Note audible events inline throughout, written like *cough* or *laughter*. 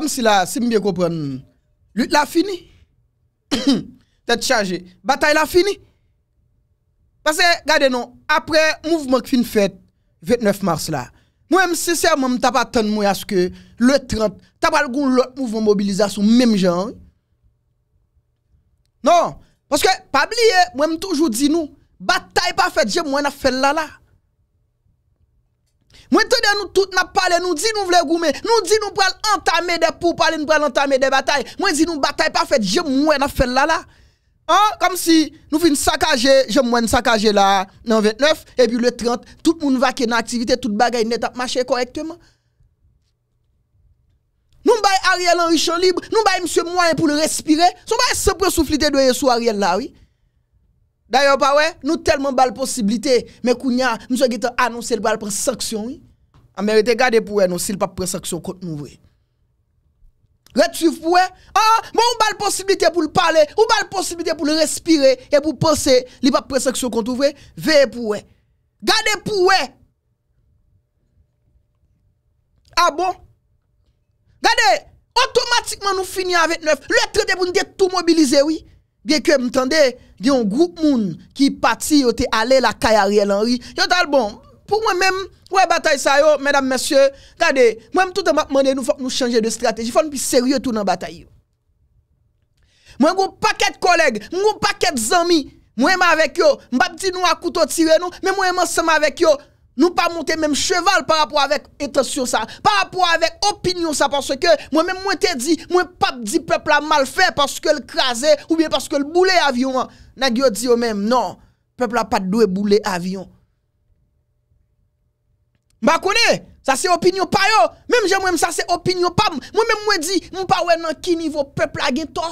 Kam si la, si mbiye kopren, lute la fini. *coughs* Tete chanje, batay la fini. Pase, gade nou, apre mouvment ki fin fet, 29 mars la, mwen mse ser mwen mta paten mwen aske le 30, tabal goun lout mouvment mobilizasyon mwen mjen. Non, paske, pa bliye, mwen m toujou di nou, batay pa fet je mwen a fel la la. Moi, tenez, nous tous n'a parlé, nous dit nous voulons goumer, nous dit nous pour entamer des pour parler, nous pour entamer des batailles. Moi, dit nous bataille pas faite, j'aime moins n'a fait là là. Hein? Comme si nous fin saccager, j'aime moins saccager là, dans 29, et puis le 30, tout le monde va qui est dans activité, tout bagaille net à marcher correctement. Nous bail Ariel en riche libre, nous bail monsieur moyen pour le respirer. Son bail se souffler de sous Ariel là, oui. Daya ou pa wey, nou telman bal posibilite, me kounya, nou se git anonsel bal presaksyon wey, a merite gade pou wey nou si l pap presaksyon kont nou wey. Retuif pou wey, a, ah, moun bal posibilite pou l pale, moun bal posibilite pou l respire, e pou pense li pap presaksyon kont nou wey, veye pou wey. Gade pou wey. A ah bon? Gade, otomatikman nou fini avet neuf, le trete pou nou dete tou mobilize wey, bieke mtande, y a un groupe moun qui parti yo te allé la caille Ariel Henry yo bon pour moi même ouais bataille ça yo mesdames messieurs regardez moi même tout le m'a demandé nous faut nous changer de stratégie faut nous plus sérieux tout dans bataille moi un paquet de collègues pas paquet d'amis moi même avec yo m'pa dit nous à couteau tirer nous mais moi même ensemble avec yo Nou pa montè mèm cheval par rapport avèk etasyon sa, par rapport avèk opinyon sa, parce ke mwen mèm mwen te di, mwen pap di peple a mal fè parce ke l krasè ou bien parce ke l boule avyon. Nan gyo di yo mèm, nan, peple a pat do e boule avyon. Mba konè, sa se opinyon payo, mèm jè mwen mwen sa se opinyon pam, mwen mèm mwen di, mwen pa wè nan ki nivou peple a gen to?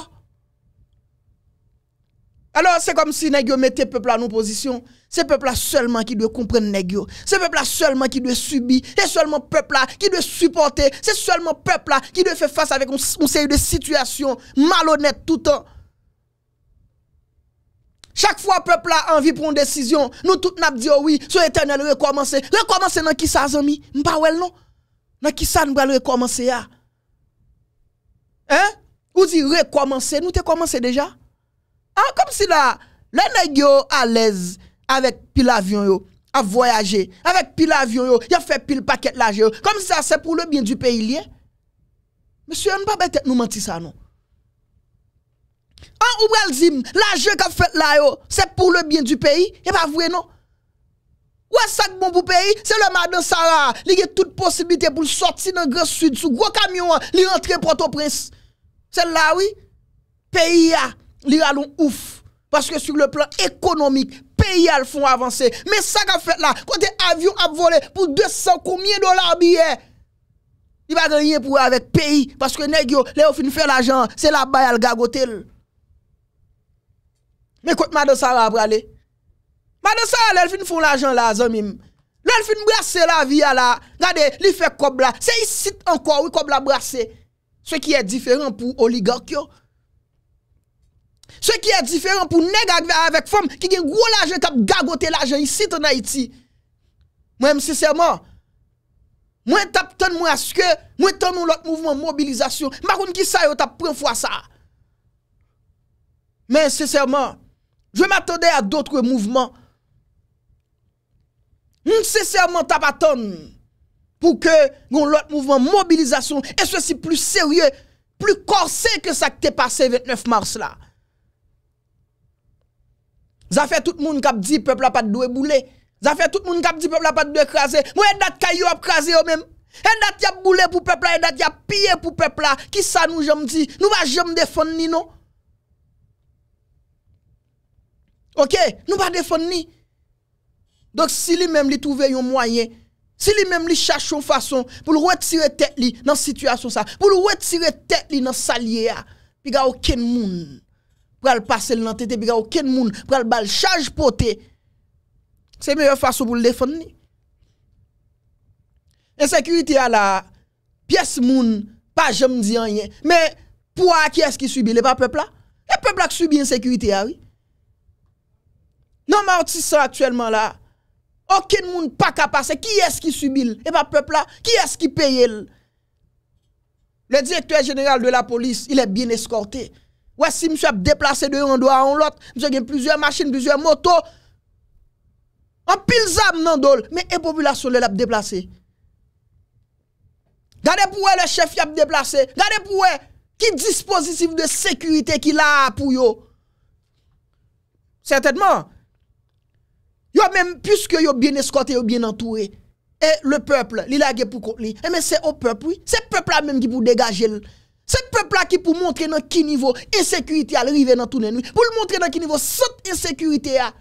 Alors c'est comme si nous mettait le peuple en opposition. positions. C'est le peuple là seulement qui doit comprendre Negio. C'est le peuple là seulement qui doit subir. C'est seulement le peuple qui doit supporter. C'est seulement le peuple qui doit faire face avec une série de situations malhonnêtes tout le temps. Chaque fois le peuple a envie de prendre une décision, nous tous nous disons oh oui, sur éternel recommencer. Recommencer dans qui ça, ami? M'pa wel non. Dans qui ça nous allons recommencer Hein? Vous recommencer, nous te commencé déjà. Ah, comme si là, les nèg à l'aise avec pile avion yo, à voyager, avec pile avion yo, a fait pile paquet l'argent. Comme ça, c'est pour le bien du pays Monsieur, on ne pas nous mentir ça non. Ah, ou le zim, l'argent qu'a fait là c'est pour le bien du pays, et eh, pas vrai non. Ou est ça bon pour pays? C'est le madame Sarah, il y a toute possibilité pour sortir dans le grand sud sous gros camion, hein, il rentre Port-au-Prince. C'est là oui. Pays a ah. li raloun ouf, paske sur le plan ekonomik, peyi al fon avanse, me sa ka fèt la, kote avyon ap vole, pou 200 koumye dolar biye, li va drenye pou avek peyi, paske negyo, le ou fin fè l'ajan, se la bay al gagote l. Me kote ma dosan ap brale, ma dosan lèl fin fon l'ajan la, zanmim, lèl fin brase la via la, gade, li fè kob la, se y sit anko wè kob la brase, se ki yè e diferent pou oligarkyo, se yè diferent pou oligarkyo, Se ki e diferant pou neg agve a avek fom, ki gen gwo laje tap gagote laje isi ton Haiti. Mwen mseseyman, mwen tap ton mwen aske, mwen ton moun lot mouvman mobilizasyon, makoun ki sa yo tap pran fwa sa. Mwen mseseyman, jwem atode a dotre mouvman. Mwen mseseyman tap aton pou ke goun lot mouvman mobilizasyon e sosi plu serye, plu korse ke sa ki te pase 29 mars la. Zafè tout moun kap di pepla pat doye boulè. Zafè tout moun kap di pepla pat doye krasè. Mwen e dat kayo ap krasè yo men. En dat yap boulè pou pepla, en dat yap piye pou pepla. Ki sa nou jom di? Nou va jom defon ni nou? Ok? Nou va defon ni? Dok si li men li touve yon mwayen. Si li men li chache yon fason pou lwet sire tek li nan situasyon sa. Pou lwet sire tek li nan salye ya. Pi ga oken moun. pou al pase l nan tete, pou al bal chanj pote, se mè yon fason pou l defon ni. En sekurite a la, piyes moun, pa jom di an yen, mè pou a ki eski subil, e pa pepla? E pepla ki subi en sekurite a, ah oui? Non mè an ti sa aktuelman la, okin moun pa kapase, ki eski subil, e pa pepla, ki eski peye l? Le direktor general de la polis, il e bin eskorte, Ouè si msè ap deplase de yon do a on lot, msè gen plusieurs machin, plusieurs moto, an pil zan nan dol, mè epopulasyon lè ap deplase. Gade pou wè lè chef yop deplase, gade pou wè ki dispositif de sekurite ki lè ap pou yo. Sèntetman. Yo mèm, püske yo bien eskote, yo bien entoué, e le peuple, li la ge pou kont li, e eh, mè sè o peuple, wè, sè peuple la mèm ki pou degaje lè. Se pepla ki pou montre nan ki nivou Insekurite a li rive nan tou nenou Pou l montre nan ki nivou Sot insekurite a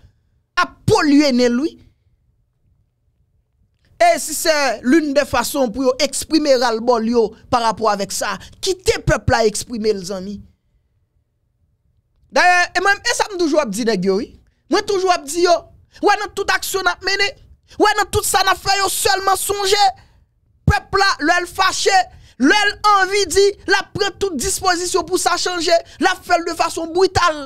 A pou lye nenou E si se loun de fason Pou yo eksprime ralbon yo Parapou avèk sa Ki te pepla eksprime l zan ni Darye, e mwen E sa mdoujou ap di ne gyo Mwen toujou ap di yo Wè nan tout aksyon ap mène Wè nan tout san afla yo Sèlman sonje Pepla lèl fache Lèl anvi di, la pren tout disposition pou sa chanje, la fèl de fason brital.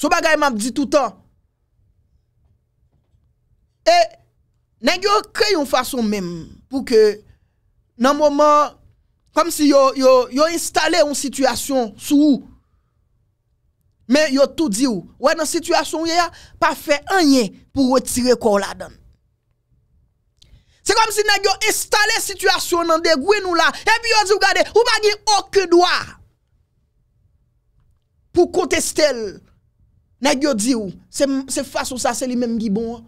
Sou bagayman di toutan. E, nèk yo kè yon fason mèm pou ke, nan mouman, kèm si yo installe yon situasyon sou ou, men yo tout di ou, wè nan situasyon yè, pa fè anye pou wè tire kò la dan. Se kom si nan gyo installe situasyon nan de gwen ou bon. la, e bi yo djou gade, ou bagi ok doa, pou kontestel, nan gyo dji ou, se fasyon sa, se li menm gibon ou.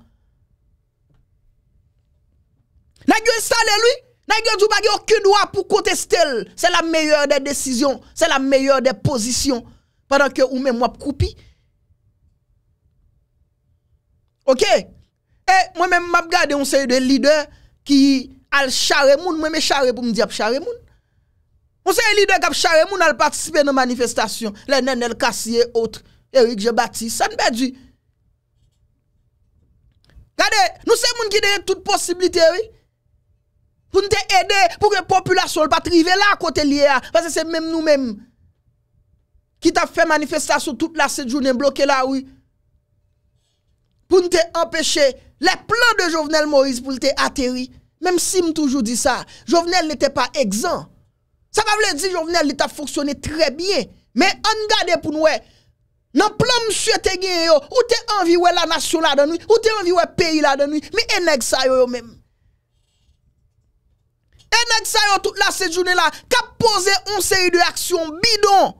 Nan gyo installe lwi, nan gyo djou bagi ok doa pou kontestel, se la meyye de desisyon, se la meyye de posisyon, padan ke ou menm wap koupi. Ok, e mwen menm wap gade, ou se yon de lider, Ki al chare moun, mwen me chare pou mdi ap chare moun. Mwen se elide kap chare moun al patisipe nan manifestasyon. Le nen el kasiye ot, Erik Jebati, San Bèji. Gade, nou se moun ki deye tout posibilite, oui. Poun te ede pou ke populasyon l patrive la kote liye a. Pase se mèm nou mèm. Ki ta fè manifestasyon tout la sejoun en bloke la, oui. te empêché les plans de Jovenel Moïse pour te atterri, Même si m'a m'm toujours dit ça, Jovenel n'était pas exempt. Ça veut dire Jovenel l'État fonctionné très bien. Mais on garde pour nous. Nan plan monsieur te gagné, yo, ou te envie la nation là dedans ou te envie le pays là dedans mais enèg sa yo, même. Enèg sa yo toute la cette journée là, cap poser une série de action bidon.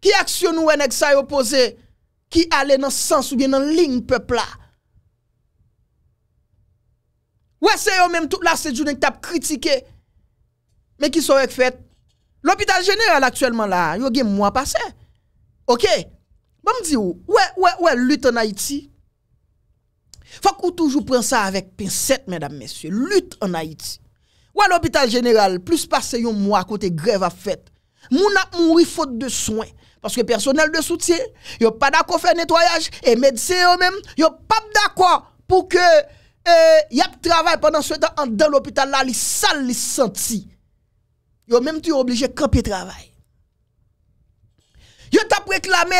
Qui action ou enèg sa yo Ki ale nan sens ou gen nan ling pepla. Ouè se yo menm tout la se jounen ki tap kritike. Men ki sou ek fet. L'hôpital general aktuellement la. Yo gen mwa pase. Ok. Bon mdi ou. Ouè, ouè, ouè, lüt an Haiti. Fak ou toujou pren sa avek pinset, men dam mesye. Lüt an Haiti. Ouè l'hôpital general. Plus pase yon mwa kote grev a fet. Moun ap moun ri fote de souen. Parce que personnel de soutien, y pas d'accord faire nettoyage. Et médecins eux-mêmes, ils a pas d'accord pour que euh, y a travail pendant ce temps dans l'hôpital là, les sale les senti. Yo même tu obligé de camper travail. Yo t'a réclamé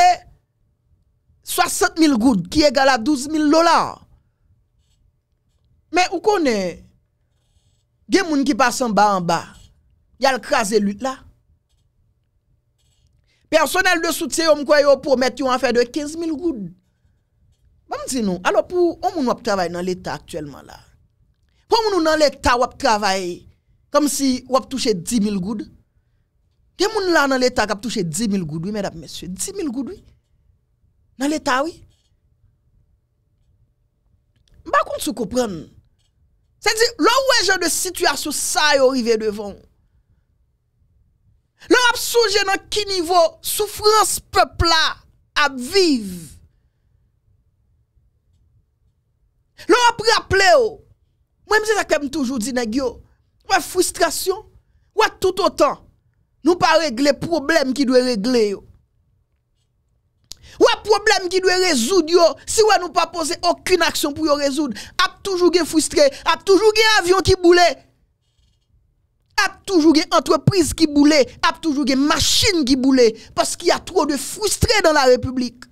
60 000 gouttes qui égale à 12 000 dollars. Mais vous connaît il y a des qui passent en bas en bas. Il a le crasé là. Personel de soutien yon mkwa yon pou met yon an fè de 15000 goud. Ba mzino, alopou, o moun wap travay nan l'Etat aktuelman la? O moun nou nan l'Etat wap travay kom si wap touche 10.000 goud? Ke moun la nan l'Etat kap touche 10.000 goud wimed ap mesye? 10.000 goud wimed ap mesye? Nan l'Etat wimed ap mesye? Mba kon sou kopren? Se di, lò wè jè de situasyon sa yon rive devon. Nous a dans quel niveau souffrance peuple là à vivre. a rappelé, moi je c'est ça que toujours dit, yo, frustration, ou tout autant. Nous pas régler problème qui doit régler. Yo. problème qui doit résoudre, si on nous pas poser aucune action pour résoudre, a toujours frustrés, frustré, a toujours eu avion qui boulait a toujours des entreprises qui boule, a toujours des machines qui boule, parce qu'il y a trop de frustrés dans la République.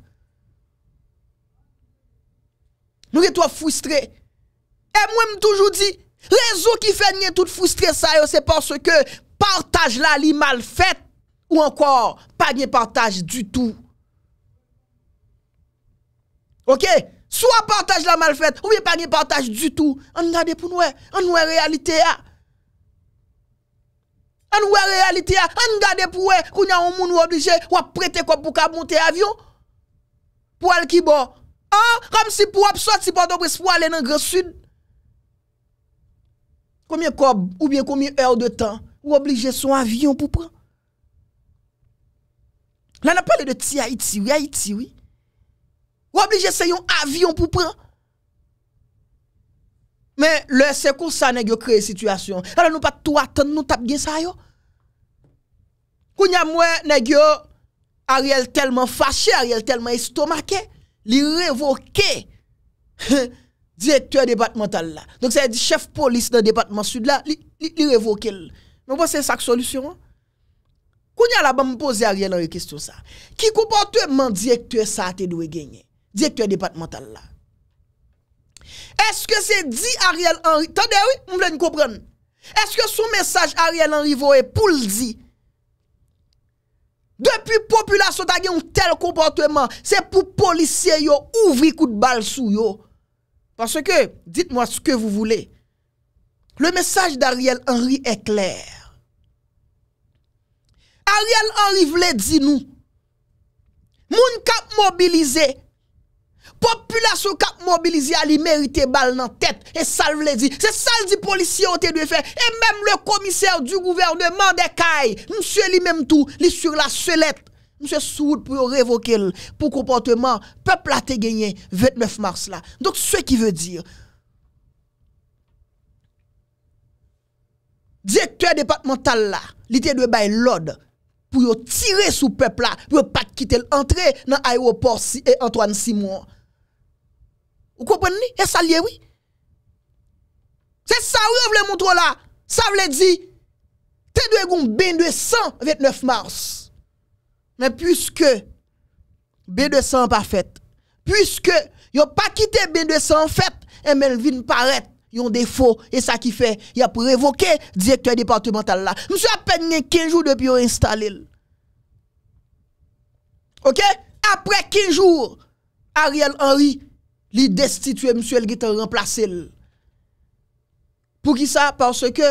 Nous sommes trop frustrés. Et moi, je toujours dit, raison qui fait tout frustré ça, c'est parce que partage la li mal fait, ou encore, pas de partage du tout. Ok? Soit partage la mal fait, ou bien pas de partage du tout. On regarde pour nous, on nous réalité. à. Ah. An wè reyalite ya, an gade pou wè, kou nya ou moun woblije, wap prete kob pou ka monte avyon, pou al kibon. An, kam si pou wap sot, si pou wap dobre, si pou wale nangre sud. Koumyen kob, ou bien koumyen eur de tan, woblije son avyon pou pran. La nan pale de ti Haiti, wye Haiti, wye. Woblije se yon avyon pou pran. Mais le secours ça n'a pas créé situation. Alors nous pas tout attendre, nous taper bien ça yo. Kounya moi nèg yo Ariel tellement fâché, Ariel tellement estomaqué, li révoqué *laughs* directeur départemental là. Donc c'est le chef police dans département sud là, il li, révoqué. Mais c'est ça solution. Hein. Kounya là me poser Ariel une question ça. Qui comportement directeur ça te doit gagner? Directeur départemental là. Est-ce que c'est dit Ariel Henry? Attendez, oui, vous voulez comprendre. Est-ce que son message Ariel Henry voye pour le dire? Depuis population ta un tel comportement, c'est pour policiers yo ouvrir coup de balle sous yo. Parce que dites-moi ce que vous voulez. Le message d'Ariel Henry est clair. Ariel Henry voulait dire nous. Moun cap mobilisé. Populasyon kap mobilize a li merite bal nan tet E sal vle di Se sal di polisyon te dwe fe E menm le komiser du gouvernement de kay Mse li menm tou Li sur la selet Mse sou pou yo revoke l Pou kompanteman Pepl a te genye 29 mars la Dok se ki ve dire Direktur departemental la Li te dwe bay lod Pou yo tire sou pepl la Pou yo pak kite l Entre nan aeroport si E Antoine Simon Vous comprenez? Et ça lié, oui. C'est ça que vous voulez montrer là. Ça veut dire, t'es de B200 ben 29 mars. Mais puisque B200 ben pas fait, puisque n'ont pas quitté B200 en fait, et eh Melvin ben, paraît un défaut et ça qui fait il a révoqué directeur départemental là monsieur a peine 15 jours depuis installé OK après 15 jours Ariel Henry Li destitue msye el gita remplase el. Pou ki sa? Panse ke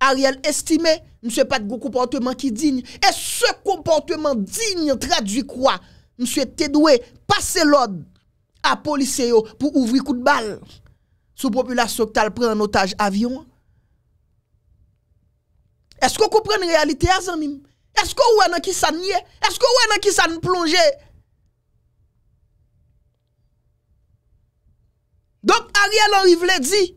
a riel estime msye pati gwo komportement ki digne. E se komportement digne tradwi kwa? Msye te dwe pase lode a polise yo pou ouvri kout bal. Sou populasyon tal pre an otaj avyon. Esko koupren realite a zanmim? Esko wè nan ki sa nye? Esko wè nan ki sa n plonje? Donc Ariel Henry vle dit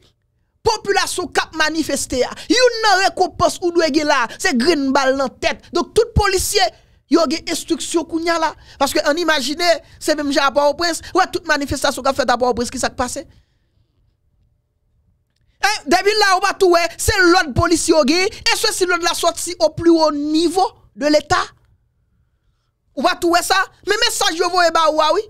population cap ya. yon nan récompense ou doit là c'est green balle dans tête donc tout policier yo gen instruction kounya là parce que on imagine c'est même j'ai au prince ouais toute manifestation qu'a fait à au prince qui s'est passé eh, depuis là on va tout c'est l'autre policier gen et ceci l'autre la sortie au plus haut niveau de l'état on va tout ça mais message yon voye ba oui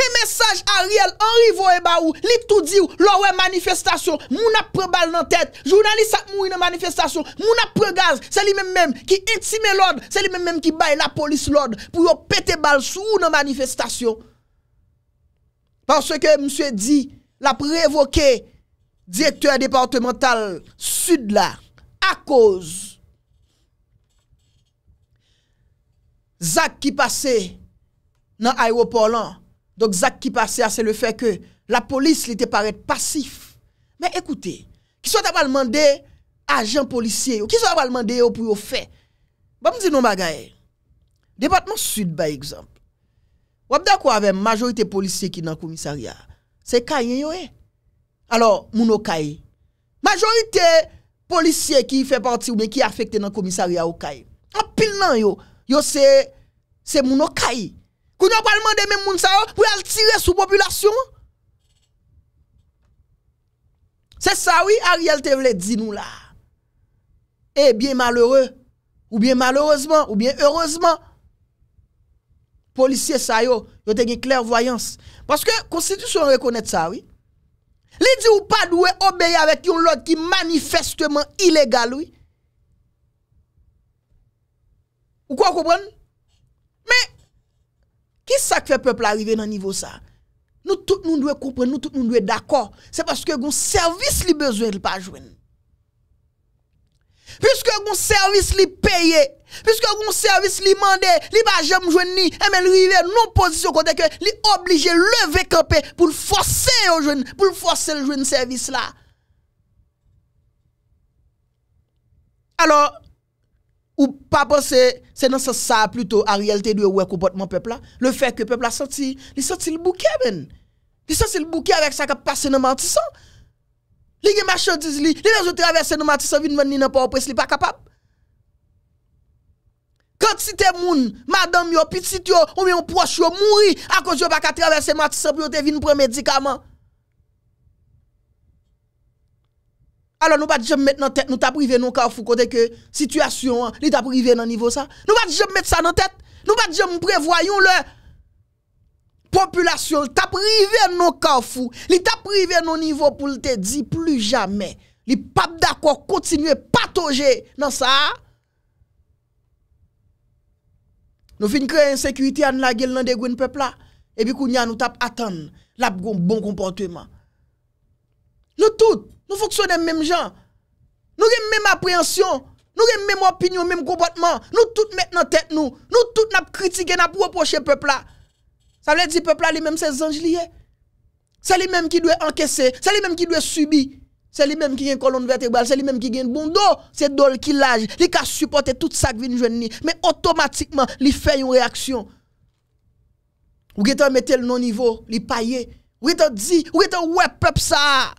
Fè mensaj a riel, an rivo e ba ou, li tout di ou, lò wè manifestasyon, moun ap pre bal nan tèt, jounalisa moun nan manifestasyon, moun ap pre gaz, sè li mèm mèm ki intime lòd, sè li mèm mèm ki bay la polis lòd, pou yo pète bal sou ou nan manifestasyon. Par se ke msè di, la pre evoke, dièkteur departemental sud la, a koz, Zak ki pase nan aéropor lan, Donk zak ki pase a, se le fe ke la polis li te paret pasif. Men ekoute, ki sot apal mande ajen polisye yo, ki sot apal mande yo pou yo fe. Banm zinon bagaye, depatman sud bay ekzamp, wap da kwa ave majorite polisye ki nan komisariya, se kayen yo e. Alors, mouno kaye. Majorite polisye ki fe parti ou men ki afekte nan komisariya yo kaye. An pin nan yo, yo se mouno kaye. Qu'on n'a pas demandé même monde ça pour aller tirer sur population. C'est ça oui, Ariel te voulait nous là. Eh bien malheureux ou bien malheureusement ou bien heureusement policier ça yo, yo une clairvoyance parce que constitution reconnaît ça oui. Li dit ou pas doué obéir avec un lot qui manifestement illégal oui. Ou quoi comprendre? Mais qui ça fait peuple arriver dans niveau ça? Nous tout nous devons comprendre, nous tout nous devons d'accord. C'est parce que un service li besoin de pas jouer. Puisque un service li payé, puisque un service li mandé, li pas jamais jouer. ni, et même lui non position côté que li obligé lever camper pour forcer au jeune, pour forcer le jeune service là. Alors Ou pa pa se, se nan se sa pluto a realte di ouwe kompotman pepla, le fek ke pepla soti, li soti li bouke ben. Li soti li bouke avèk sa ka pase nan mantisan. Li gen ma chodiz li, li nan jo travese nan mantisan vin vèn ni nan pa oupe se li pa kapap. Kant si te moun, madan myo, pitit yo, oume yon poch yo, mouri, akon yo baka travese mantisan pi yo te vin prè medikaman. alo nou bat jem met nan tet, nou tap rive nan kaw fou kote ke situasyon an, li tap rive nan nivou sa, nou bat jem met sa nan tet, nou bat jem prevoyon le populasyon, tap rive nan kaw fou, li tap rive nan nivou pou lte, di plu jame, li pap d'akor kontinue patoje nan sa. Nou fin kreye insekwiti an la gil nan de gwen pepla, e bi kou nyan nou tap atan, lap goun bon kompontouman, bon Nous tous, nous fonctionnons même gens. Nous avons même appréhension. Nous avons même opinion, même comportement. Nous tous mettons tête nous. Nous tous nous critiquons, nous reprochons le peuple là. Ça veut dire que le peuple là, lui-même, c'est anges C'est lui-même qui doit encaisser. C'est lui-même qui doit subir. C'est lui-même qui a une colonne vertébrale, c'est lui-même qui a un bon dos, c'est dol qui l'âge, il a supporté tout ça qui vient mais automatiquement, il fait une réaction. Ou a mis le non niveau, il paye. Ou a dit, ou a ouais peuple ça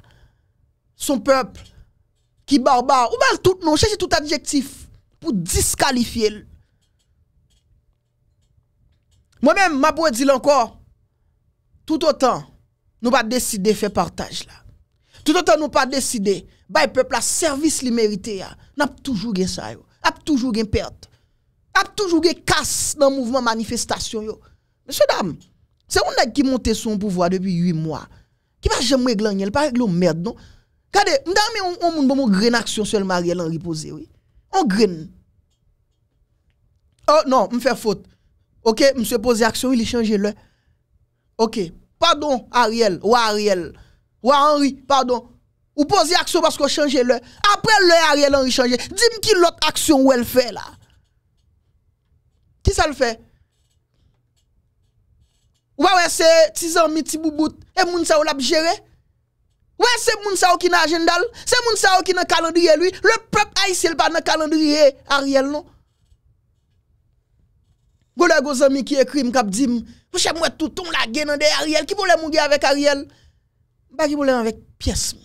son peuple qui barbare. Ou mal tout non, cherchez tout adjectif pour disqualifier. Moi-même, ma pourrais dire encore, tout autant, nous pas décider de faire partage là. Tout autant nous pas décidé bah, le peuple à service li mérité N'a toujours gain ça yo. A toujours gain perte. A toujours gain casse dans le mouvement manifestation yo. Monsieur dame, c'est un qui monte son pouvoir depuis 8 mois. Qui va jamais régler, il pas régler merde non. Kade, mda mè yon moun bon moun gren aksyon selman Ariel Henry posey, wè. On gren. Oh, nan, m fè fote. Ok, mse posey aksyon, wè li chanje lè. Ok, padon Ariel, wè Ariel, wè Henri, padon. Ou posey aksyon basko chanje lè. Apre lè Ariel Henry chanje. Dim ki lot aksyon wè l'fè la. Ki sa l'fè? Wè wè se, ti zanmi, ti boubout, e moun sa wè l'abjerey? Ouais, c'est moun ça qui n'a agenda, c'est moun ça qui n'a calendrier lui. Le peuple haïtien pas de calendrier Ariel non. Gole go ami qui écrit m'kap dit moi moi tout ton la gueule dans Ariel qui problème mouge avec Ariel. Pas de problème avec pièce.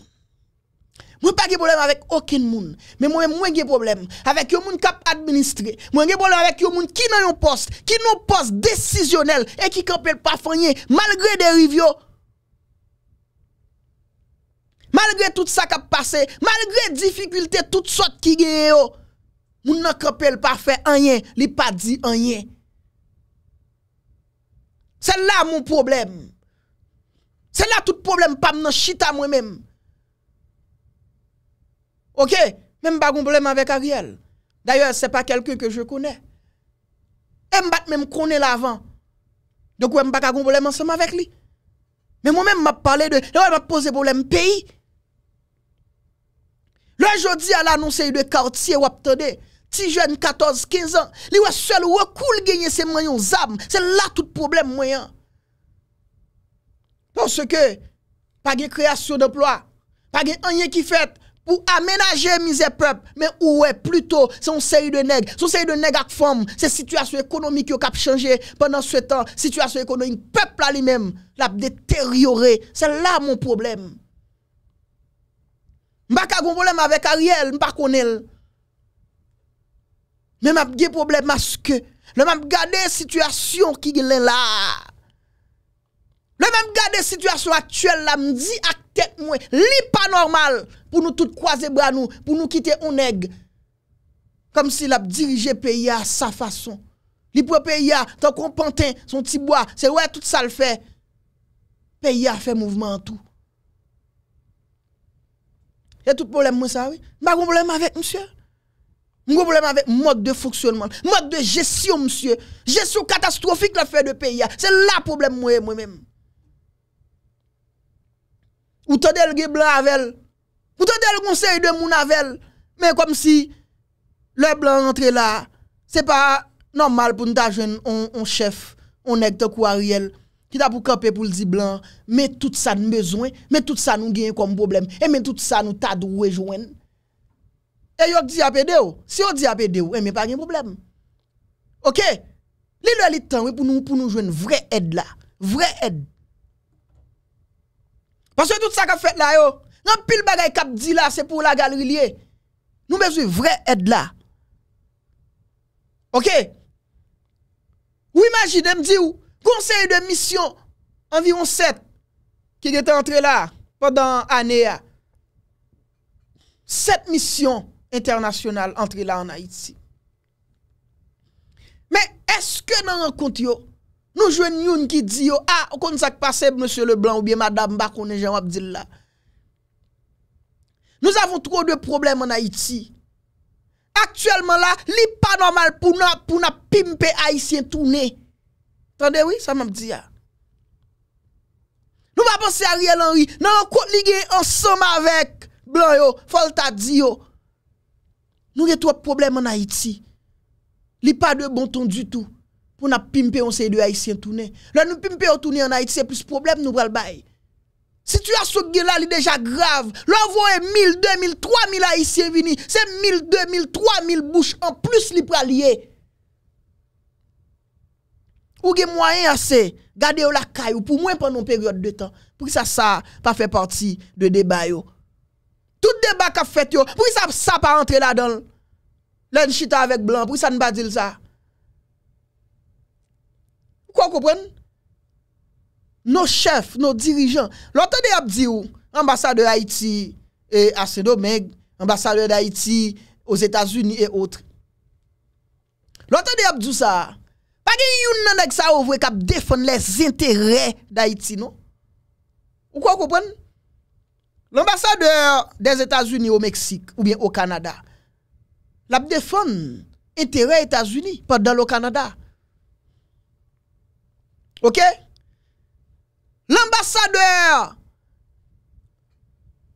Moi pas de problème avec aucun monde, mais moi moi de problème avec yon moun cap administrer. Moi j'ai problème avec yon moun qui ont un poste, qui non poste décisionnel et qui campe pas fanyer malgré des rivaux Malgre tout sa kap pase, malgre dificulte tout sot ki genye yo, moun nan kapel pa fe anyen, li pa di anyen. Sen la moun problem. Sen la tout problem pa mnen chita mwen men. Ok, men mba konbulem avek Ariel. D'ayor, se pa kelke ke je kone. Mbat men mkone lavan. Dok wè mba konbulem ansem avek li. Men mwen men m ap pale de, eh lè wè m ap pose bolen m peyi. Lè jodi al anonsè yu de karti e wap te de, ti jwen 14-15 an, lè wè sel wè koul genye se mwen yon zam, se lè tout problem mwen yon. Ponsè ke, pa gen kreasyon de ploa, pa gen anye ki fèt, pour aménager misé peuple mais ouais plutôt c'est une série de nègres c'est une série de nègres avec femme c'est situation économique qui a changé pendant ce temps situation économique peuple là lui-même l'a détérioré c'est là mon problème Ma pas problème avec Ariel pas elle. mais m'a des problème parce que le m'a garder situation qui est là le m'a garder situation actuelle là me dit tête moins pas normal pour nous tout croiser bras nous pour nous quitter un aigle, comme s'il a dirigé pays à sa façon li pour pays tant qu'on pantin son petit bois c'est ouais tout ça le fait pays a fait mouvement en tout a tout problème moi ça oui pas problème avec monsieur mon problème avec mode de fonctionnement, mode de gestion, monsieur. Gestion catastrophique l'affaire de pays. C'est là le problème moi-même. Ou te del ge blan avel. Ou te del konsey de moun avel. Men kom si le blan entre la. Se pa normal pou nou ta jwen on chef. On ek te kwa riel. Ki ta pou kapè pou l di blan. Men tout sa nou bezwen. Men tout sa nou gen yon kom problem. E men tout sa nou ta dwe jwen. E yo di apè de ou. Si yo di apè de ou, e men pa gen problem. Ok. Li lè li tan wè pou nou jwen vre ed la. Vre ed. Paswè tout sa ka fèt la yo, nan pil bagay kap di la, se pou la galeriliye, nou bezwe vre ed la. Ok? Ou imagine, mdi ou, konsey de misyon, anviron set, ki dete antre la, podan aneya, set misyon internasyonal antre la anayiti. Men, eske nan ankont yo, Nou jwen yon ki di yo, a, ah, kon sa k pase monsye le blan ou biye madame bako ne jen wap di la. Nou avon tro de problem an Haiti. Aktuelman la, li pa normal pou na pimpe Haitien tou ne. Tande wii, sa mam di ya. Ah. Nou pa pase Ariel Henry, nan an non, kot li gen an soma vek. Blan yo, folta di yo. Nou yon tro problem an Haiti. Li pa de bon ton du tou. Poun ap pimpe yon se yi de Haitien toune. Lè nou pimpe yon toune yon Haiti, se plus problem nou pral baye. Si tu asok gen la li deja grav, lè envon e 1000, 2000, 3000 Haitien vini. Se 1000, 2000, 3000 bouch en plus li pral yè. Ou gen mwayen ase, gade yon la kayo pou mwen pwennon peryote de tan. Pou ki sa sa pa fe parti de debay yo. Tout debay ka fète yo, pou ki sa sa pa entre la don. Lè yon chita avèk blan, pou ki sa nba dil sa. Ou kwa koupwen? No chef, no dirijan Lantan de ap di ou Ambassadeur Haiti Ase do meg Ambassadeur d'Haiti Os Etats-Unis et autres Lantan de ap di ou sa Pagye yon nan ek sa ouvwe Kap defon les intere d'Haiti nou Ou kwa koupwen? L'ambassadeur des Etats-Unis Ou Meksik ou bien au Kanada Lap defon Intere Etats-Unis Par dans le Kanada Ok? L'ambassadeur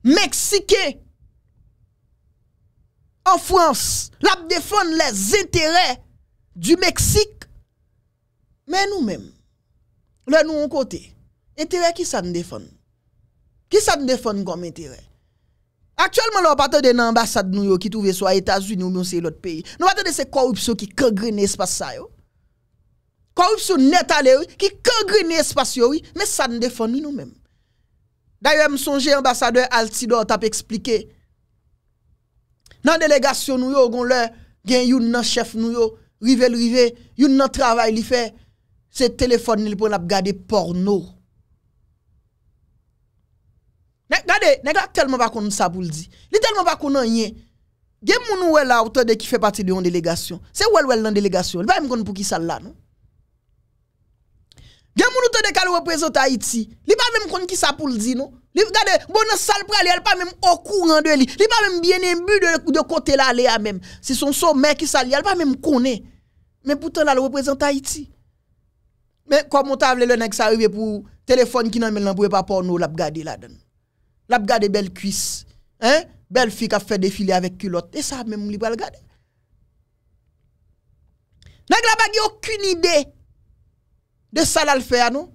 mexicain en France, la défendre les intérêts du Mexique. Mais nous-mêmes, là nous on côté, intérêt qui ça nous défend? Qui ça nous défend comme intérêt? Actuellement, là, on parle de l'ambassade York qui trouve soit États-Unis ou c'est l'autre pays. Nous pas de ces corruption qui cagrine l'espace ça. Yo. Korupsyon net alè wè, ki kongre nè espasyon wè, mè sa n de fon ni nou mèm. Da yon msonje ambasadeur Altidore tap explike, nan delegasyon nou yo goun lè, gen yon nan chef nou yo, rivel rivel, yon nan travay li fè, se telefon nè lè pou an ap gade porno. Nè gade, nè gade telman bako nou sa pou l'di. Li telman bako nou yè, gen moun nou wè la wote de ki fè pati de yon delegasyon. Se wè l wè l nan delegasyon, li ba yon kon pou ki sa l la nou. Gen moun nou te de kal reprezent Aiti, li pa mèm kon ki sa pou l di nou. Li v gade, moun nan sal pralè, li pa mèm okou rande li. Li pa mèm bienè mbu de kote la lè a mèm. Se son so mèm ki salè, li pa mèm konè. Mèm poutan la reprezent Aiti. Mèm kwa moun ta vle lè nèk sa rive pou telefon ki nan mèl nan pou e pa porno la v gade la den. La v gade bel kuis. Bel fi ka fè defile avèk kulot. E sa mèm moun li pral gade. Nèk la bagi okoun ide. De ça, là, fait à nous.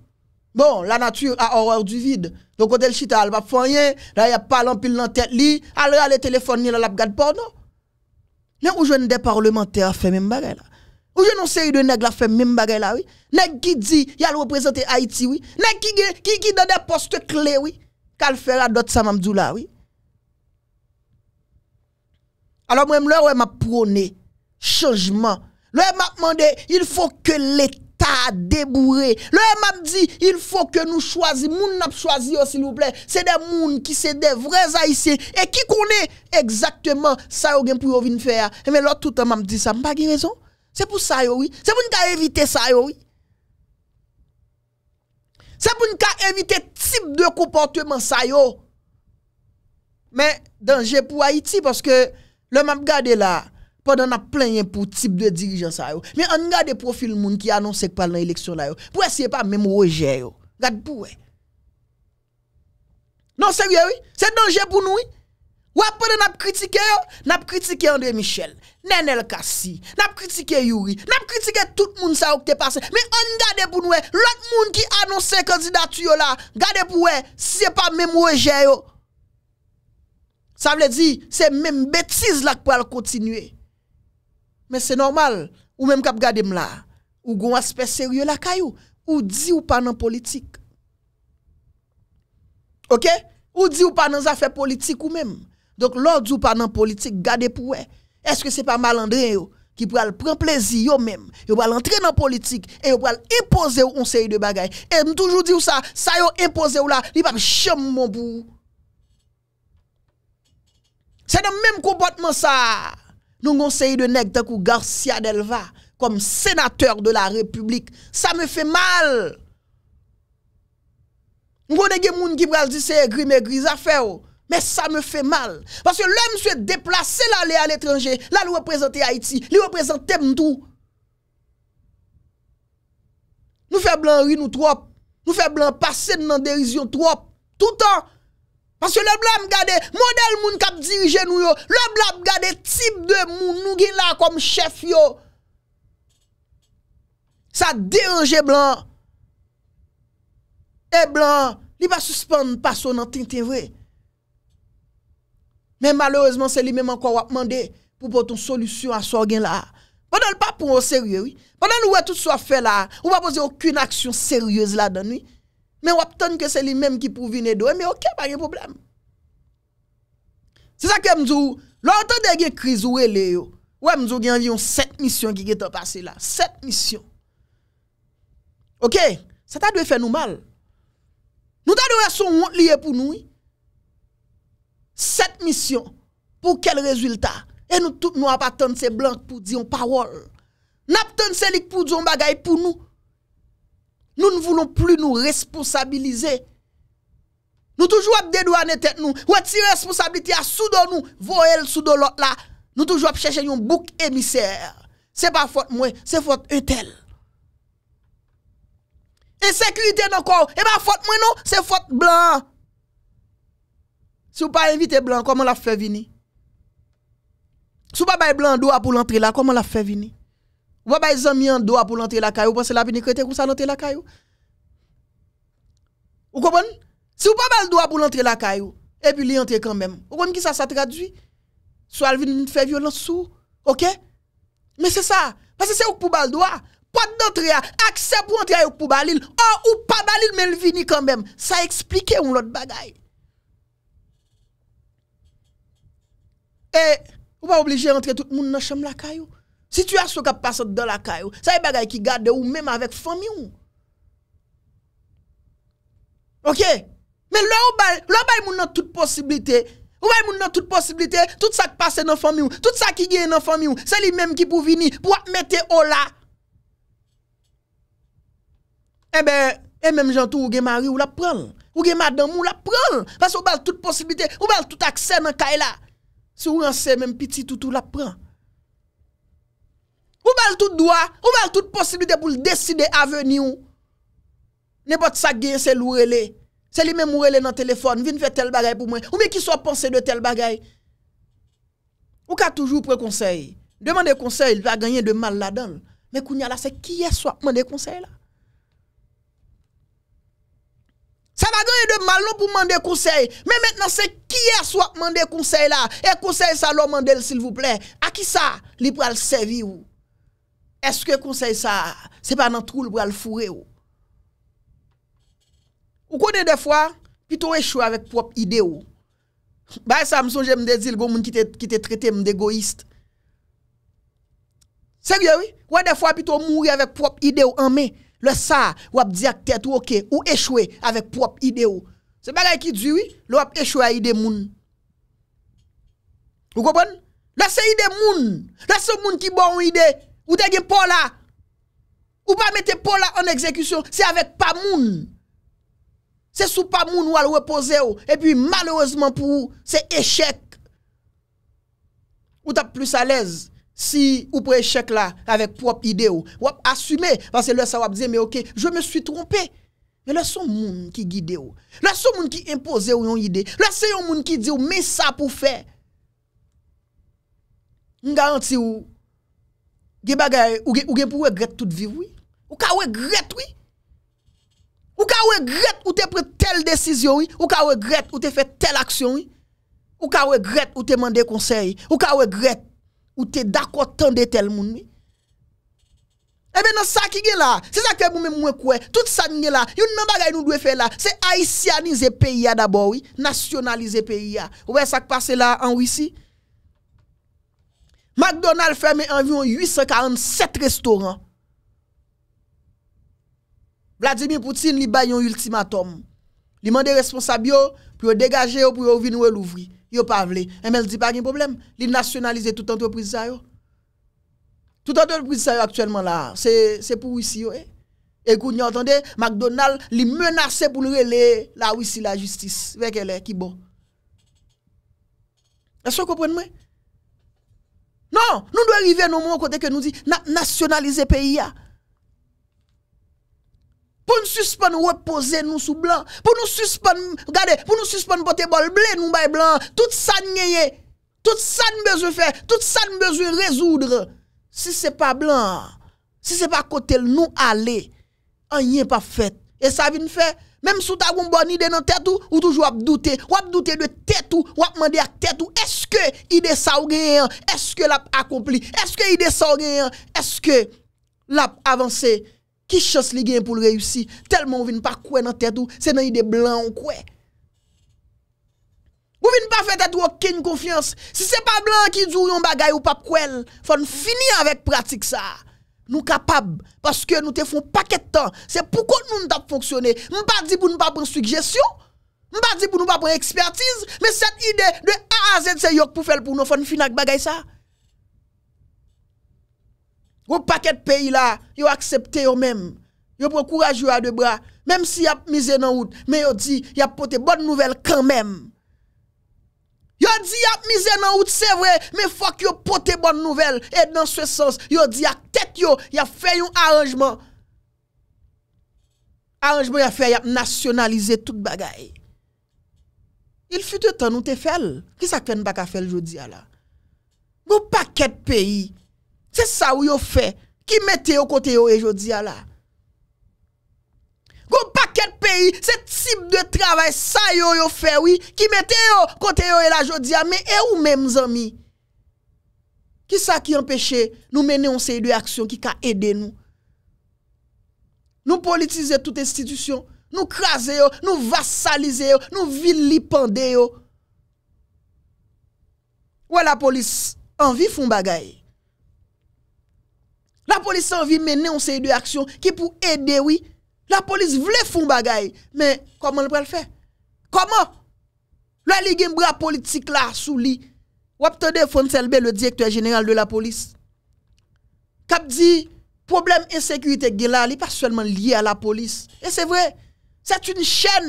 Bon, la nature a horreur du vide. Donc, quand elle chita, elle va faire rien. Là, il y a pas l'empile dans tête li. Alors, le téléphone ni la la regarde porno. Là, où jeune des parlementaires fait même bagarre là. Où jeune une série de nègres la fait même bagarre là, oui. Nèg qui dit, il a représenté Haïti, oui. Nèg qui qui qui dans des postes clés, oui. Qu'elle fait à d'autres m'amdou là, oui. Alors, moi, là, ouais, m'a prôné changement. Là, m'a demandé, il faut que l'État ta débourré. Le m'a dit, il faut que nous choisissions, moun n'a choisi oh, s'il vous plaît. C'est des moun qui sont des vrais haïtiens et qui connaît exactement ça yon gen pour faire. mais l'autre tout le temps m'a dit ça, m'a pas raison. C'est pour ça oui. C'est pour éviter ça oui. C'est pour éviter éviter type de comportement ça yo. Mais danger pour Haïti parce que le m'a regardé là Pwede na plenye pou tip de dirijans a yo. Me an gade profil moun ki anonsek pal nan eleksyon a yo. Pwede siye pa memo oje yo. Gade pou we. Non serye we. Se danje pou nou we. Wap pwede nap kritike yo. Nap kritike Andre Michel. Nen el Kassi. Nap kritike Yuri. Nap kritike tout moun sa yo kte pase. Me an gade pou nou we. Eh. Lok moun ki anonsek kandidatuyo la. Gade pou we. Eh. Siye pa memo oje yo. Sa vle di se men betiz la kpal kontinye. Men se normal, ou menm kap gade m la, ou goun aspe seryo la kayo, ou di ou pa nan politik. Ok? Ou di ou pa nan zafè politik ou menm. Donk lò di ou pa nan politik, gade pou we. Eske se pa malandre yo, ki pral pren plezi yo menm. Yo pral entre nan politik, e yo pral impose yo onseyi de bagay. E m toujou di ou sa, sa yo impose yo la, li pap chom moun bou. Se nan menm kompotman sa, Nous conseillons de nègre de Garcia Delva, comme sénateur de la République. Ça me fait mal. Nous que des gens qui vous que c'est gris mais affaire. Oh. Mais ça me fait mal. Parce que l'homme se déplacer l'aller à l'étranger, là, il représente Haïti, il représente tout. Nous faisons blanc nous trop. Nous faisons blanc passer dans dérision trop. Tout le temps. Pansyo le blab gade, model moun kap dirije nou yo. Le blab gade, tip de moun nou gen la kom chef yo. Sa dirje blan. E blan, li pa suspande pason nan tintin vwe. Men malouzman se li menman kwa wap mande pou poton solusyon aso gen la. Pwede l pa pou ou serye wwe. Pwede l wwe tout so a fe la. Ou pa pose okun aksyon seryez la dan wwe. men wap ton ke se li menm ki pou vine do, men ok, pa gen problem. Se sa ke mdjou, lantan de gen kriz ou e le yo, wap mdjou gen vyon set misyon ki gen te pase la. Set misyon. Ok, se ta dwe fenou mal. Nou ta dwe son mont liye pou nou. Set misyon, pou kel rezultat, e nou tout nou apat ton se blan pou diyon pawol. Nap ton se lik pou diyon bagay pou nou. Nou nou voulon pli nou responsabilize. Nou toujou ap dedou ane tet nou. Ou eti responsabilite a sou do nou. Vo el sou do lot la. Nou toujou ap chèche yon bouk emisèr. Se pa fote mwen, se fote utel. E sekurite nan kou. E pa fote mwen nou, se fote blan. Sou pa invite blan, koman la fè vini? Sou pa bay blan do a pou l'antre la, koman la fè vini? Ou pas mis en doigt pour l'entrer la caillou, parce que la est comme ça l'entrer la caillou. Vous comprenez Si vous pas le doigt pour l'entrer la caillou, et puis est entré quand même. Vous comprenez qui ça, ça traduit Soit elle vient faire violence sous, ok Mais c'est ça, parce que c'est pour le doigt. Pas d'entrée, accès pour entrer pour balil. vous ou pas balil, mais le vini quand même. Ça explique une l'autre bagaille. Et, ou pas obligé d'entrer tout le monde dans la chambre la caillou. Si tu asyo ka pase do la kayo, sa e bagay ki gade ou menm avèk fòm yon. Ok? Men lò ou bay, lò bay moun nan tout posibilite. Ou bay moun nan tout posibilite, tout sa ki pase nan fòm yon. Tout sa ki gye nan fòm yon. Se li menm ki pou vini, pou ak mette o la. E ben, e menm jantou ou gen mari ou la pran. Ou gen madam ou la pran. Pas ou bay l tout posibilite, ou bay l tout akse menn kay la. Se ou rense menm piti tout ou la pran. Ou bal tout droit, ou bal toute possibilité pour décider à venir. N'importe ça gagne, c'est lourelé. C'est lui-même ourelé dans le téléphone, viens faire tel bagaille pour moi. Ou bien qui soit pensé de tel bagaille. Ou a toujours pris conseil. demander conseil, il va gagner de mal là-dedans. Mais Kounia là, c'est qui est soit demander conseil là? Ça va gagner de mal non pour demander conseil. Mais maintenant, c'est qui est soit demander conseil là? Et conseil ça, l'homme s'il vous plaît. À qui ça? Il le servir ou? Est-ce que conseil ça, c'est pas dans le pour le fourré. ou? Ou connaît des fois, plutôt échouer avec propre idée Bah ça, me songe, j'aime dire, le gomoun qui te, qui te traité d'égoïste. Sérieux, oui? Ou des fois, plutôt mourir avec propre idée Mais en main. Le ça, ou que directeur tout ok, ou échouer avec propre idée C'est pas qui dit, oui? Le ap échoué à idée Vous comprenez? Là, c'est idée Là, c'est moun qui bon idée. Ou dè gen pola. Ou pa mette pola an ekzekusyon. Se avèk pa moun. Se sou pa moun ou al repose ou. E pi malèouzman pou ou. Se echèk. Ou tap plus alèz. Si ou pou echèk la. Avèk prop ide ou. Ou ap asume. Pansè lè sa wap diye. Me ok. Je me sou trompe. Mè lè sou moun ki gide ou. Lè sou moun ki impose ou yon ide. Lè se yon moun ki di ou. Mè sa pou fè. Mè garanti ou. Gye bagay, ou gen pou wè gret tout viv wè? Ou ka wè gret wè? Ou ka wè gret ou te pre tel desisyon wè? Ou ka wè gret ou te fe tel aksyon wè? Ou ka wè gret ou te mande konser wè? Ou ka wè gret ou te dakotan de tel moun wè? Ebe eh nan sak y gen la, se sak te mou mwen mwen kwe, tout sa mwen gen la, yon nan bagay nou dwe fe la, se haisyanize peyi ya dabor wè, nasyonalize peyi ya. Ou wè sak pase la an wisi? McDonald ferme anvyon 847 restaurant. Vladimir Poutine li bay yon ultimatum. Li mande responsabyo pou yo degaje yo pou yo vinwe louvri. Yo pa vle. E eh, men di pa gen problem. Li nasyonalize tout entreprise zay yo. Tout entreprise zay yo aktuelman eh. la. Se pou wisi yo e. Ekout nyantande, McDonald li menase pou nou rele la wisi la justis. Veke le, ki bon. E so kopwen mwen? Non, nous devons arriver à un moment côté que nous disons, nationaliser pays. Pour nous suspendre, reposer nous sous blanc. Pour nous suspendre, regardez, pour nous suspendre, porter bol blé, nous bail blanc. Tout ça nous Tout ça nous besoin faire. Tout ça nous besoin résoudre. Si ce n'est pas blanc, si ce n'est pas côté nous aller, est pas fait. Et ça vient faire. Mem sou ta goun bon ide nan tètou, ou touj wap doutè. Wap doutè de tètou, wap mandè ak tètou. Eske ide sa ou genyen, eske l'ap akompli. Eske ide sa ou genyen, eske l'ap avansè. Ki chans li genyen pou l'reyoussi? Telman ou vin pa kwen nan tètou, se nan ide blan ou kwen. Ou vin pa fè tètou okèn konfians. Si se pa blan ki djou yon bagay ou pa kwen, fon fini avèk pratik sa. nous capables parce que nous te font paquet de temps c'est pourquoi nous pas fonctionner dis pas dit pour nous pas prendre suggestion dis pas dit pour nous pas prendre expertise mais cette idée de A à Z c'est yok pour faire pour nous faire une finale bagay ça Au paquet de pays là yo accepté eux même yo prend courage à deux bras même s'il y a misé dans route mais a dit y a porté bonne nouvelle quand même a dit y a misé dans route c'est vrai mais faut que yo porté bonne nouvelle et dans ce sens il dit a yo, ya fè yon aranjman aranjman ya fè ya fè yon nasyonalize tout bagay il fite tan nou te fèl ki sa fèn baka fèl jodi ya la go paket peyi se sa ou yo fè ki metè yo kote yo e jodi ya la go paket peyi se tip de travay sa yo yo fè ki metè yo kote yo e la jodi ya me e ou mem zami Ki sa ki empèche nou mènen yon sey de aksyon ki ka ede nou? Nou politize tout estitisyon, nou krasè yo, nou vassalize yo, nou vilipande yo. Ouè la polis anvi foun bagay? La polis anvi mènen yon sey de aksyon ki pou ede wè, la polis vle foun bagay. Men, koman lè prel fè? Koman? Lè li gen mbra politik la sou li. Wap te de fon selbe le direktor general de la polis. Kap di, problem e sekurite ge la, li pa selman liye a la polis. E se vre, set un chen.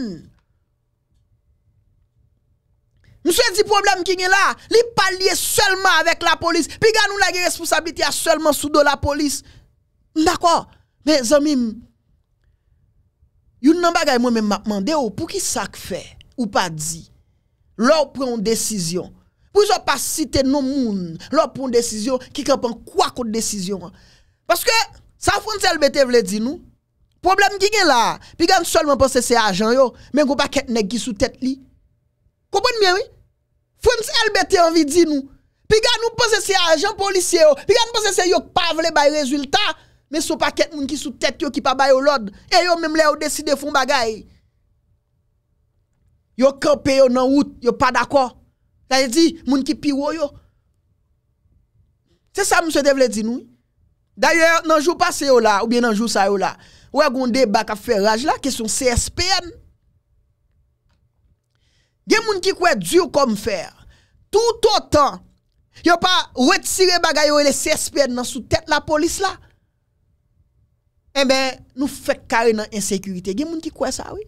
Mwen se di problem ki gen la, li pa liye selman avek la polis. Pi gan nou la ge responsabilite a selman sou do la polis. Mwen dako, men zanmim. Yon nan bagay mwen men mapman de ou, pou ki sak fe ou pa di. Lò ou pren ou desisyon. pou yon pa cite nou moun lò pon desisyon ki kèp an kwa kote desisyon an. Paske, sa foun se elbetè vle di nou, problem ki gen la, pi gan solman posese ajan yo, men gò pa ket nek ki sou tèt li. Kopon mè wè? Foun se elbetè an vi di nou, pi gan ou posese ajan polisye yo, pi gan posese yo pa vle bay rezultat, men sou pa ket moun ki sou tèt yo ki pa bay ou lod, e yo mèm lè ou deside foun bagay. Yo kèp e yo nan wout, yo pa dakwa. La ye di, moun ki piwo yo. Se sa, moun se devle di nou. Dalyo, nanjou pase yo la, ou bien nanjou sa yo la, wè gonde baka fè raj la, kè son CSPN. Gen moun ki kwe djou kom fè, tout o tan, yo pa wetire bagay yo e le CSPN nan sou tèt la polis la, e eh ben nou fè kari nan ensekurite. Gen moun ki kwe sa wè.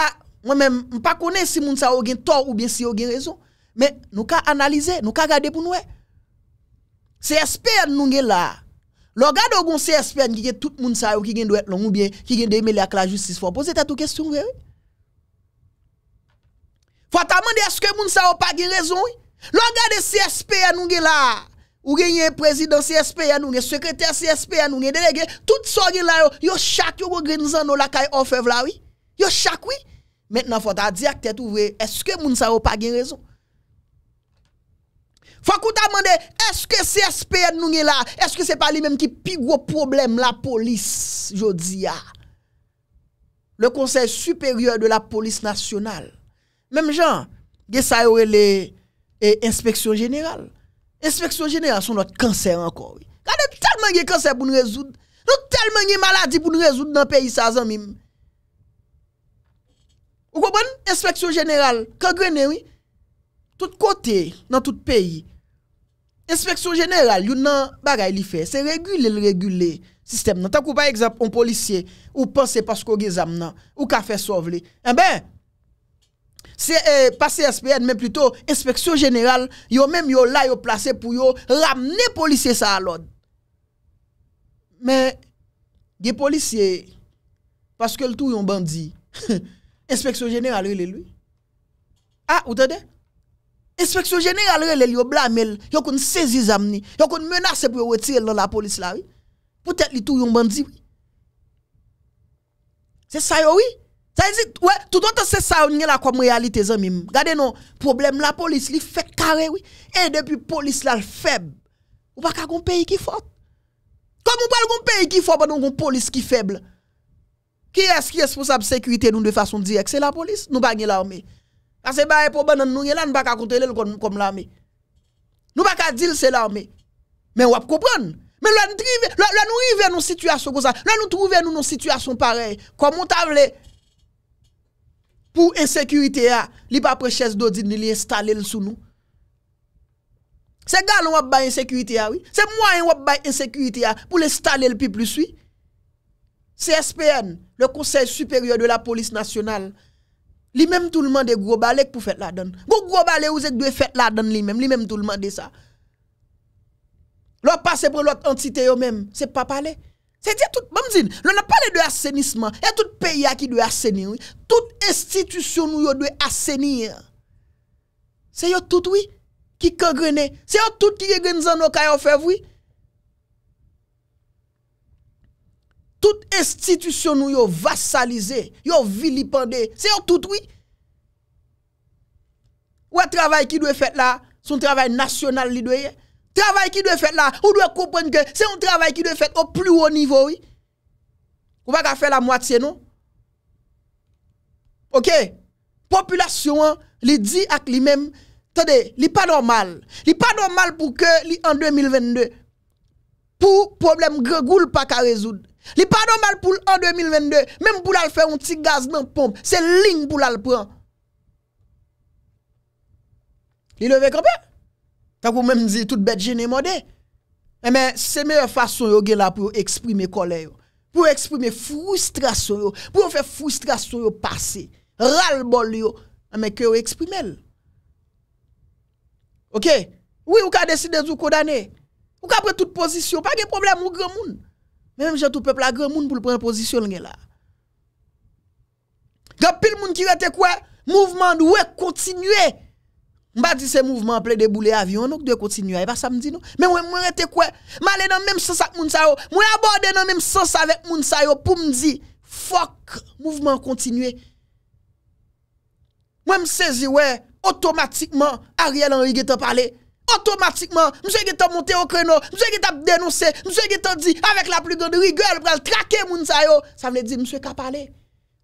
A, Mwen men, mwen pa kone si moun sa ou gen tor ou ben si ou gen rezon. Men, nou ka analize, nou ka gade pou nou e. CSP an nou gen la. Lo gade ou goun CSP an ki gen tout moun sa ou ki gen do et lon ou ben ki gen do emele ak la justis. Fon, pose ta tou kestyon vewe. Fon, ta mande eske moun sa ou pa gen rezon ou e. Lo gade CSP an nou gen la. Ou gen yen prezident CSP an nou gen, sekretèr CSP an nou gen, delegen. Tout so gen la yo, yo chak yo go gen zan nou la kaye ofev la ou e. Yo chak ou e. Mètenan fwa ta di ak tèt ouvre, eske moun sa yo pa gen rezon? Fwa kouta mande, eske se SPN nou nye la, eske se pa li menm ki pi gro problem la polis jodi ya? Le konsey supèryor de la polis nasyonal. Mèm jan, ge sa yo le inspeksyon jeneral. Inspeksyon jeneral son not kanser anko. Kade telman gen kanser pou nou rezoud. Nou telman gen maladi pou nou rezoud nan peyi sa zan mim. Ou kon bon, inspeksyon jeneral, kagrene, oui, tout kote, nan tout peyi. Inspeksyon jeneral, yon nan bagay li fe, se regule, le regule, sistem nan. Tak ou ba, ekzap, yon polisye, ou pense pasko ge zam nan, ou ka fe sovle, en eh ben, se eh, pase espere, men plito, inspeksyon jeneral, yon menm yo la yo place pou yo ramne polisye sa alod. Men, ge polisye, pasko l tou yon bandi, he, *laughs* Espeksyon jeneral re lè lwi? Ha, ah, ou tè de? Espeksyon jeneral re lè lwi, yo blamèl, yo koun sezi zamni, yo koun menase pou yo wetire lè la polis la wè? Poutèl li tou yon bandzi wè? Se sa yo wè? Se se, wè, tout an te se sa yo nè la koum realite zan mim. Gade nou, problem la polis li fè kare wè. E depi polis la lè feb, ou pa ka goun peyi ki fò? Koum pa lè goun peyi ki fò, pa nou goun polis ki feb lè? Ki es ki esposab sekwite nou de fason direk? Se la polis, nou bagne l'arme. Ase ba epoban nan nou ye lan, nou baka kontel el kom l'arme. Nou baka dil se l'arme. Men wap kopron. Men lò nou rive nou situasyon kou sa. Lò nou trouve nou nou situasyon parey. Kom moun ta vle. Pou ensekwite ya, li pa preches do din li estal el sou nou. Se gal wap bay ensekwite ya, oui. Se mwany wap bay ensekwite ya pou li estal el pi pli soui. CSPN, le Conseil supérieur de la police nationale, lui-même tout le monde est gros balèque pour faire la donne. Gros gros vous êtes faire la donne lui-même, lui-même tout le monde ça. L'autre passe pour l'autre entité eux-même, c'est pas parler. C'est dire tout, bon, on a parlé de assainissement, a tout pays qui doit assainir, oui. toute institution nous doit assainir. C'est tout oui qui congrené, c'est tout qui est dans nos cas oui. tout estitisyon nou yo vassalize, yo vilipande, se yo tout wi? Ou e travay ki dwe fet la, son travay nasyonal li dwe ye? Travay ki dwe fet la, ou dwe koupon ke, se yon travay ki dwe fet o pli ou o nivou wi? Ou bak a fe la mwateye nou? Ok, populasyon li di ak li mem, tade, li pa normal, li pa normal pou ke li an 2022, pou problem gregoul pa ka rezoud. Li pardon mal pou l'an 2022, mèm pou lal fè yon ti gaz mèm pomp, se ling pou lal pran. Li leve kranpè, tak ou mèm zi tout bèd jenè modè. Mèm se mèy fason yo gè la pou yo eksprime kole yo, pou yo eksprime frustrasyo yo, pou yo fè frustrasyo yo pase, ral bol yo, mèm eh kè yo eksprime l. Ok, wè ou ka deside zou kodane, ou ka pre tout posisyon, pa gen problem ou gè moun. Même j'ai tout peuple a grand monde pour prendre position là. a pile monde qui rete quoi mouvement doit continuer. va dit ce mouvement plein de boulet avion donc de continuer et pas ça me dit non. Mais moi moi rete quoi m'aller dans même sens avec moun sa yo. Moi aborder dans même sens avec moun sa pour me dire fuck mouvement continuer. Moi me saisi ouais automatiquement Ariel Henry qui t'a parler automatiquement, monsieur qui t'a monté au créneau, monsieur qui t'a dénoncé, monsieur qui t'a dit avec la plus grande rigueur pour traquer moun sa yo, ça veut dire monsieur qui a parlé.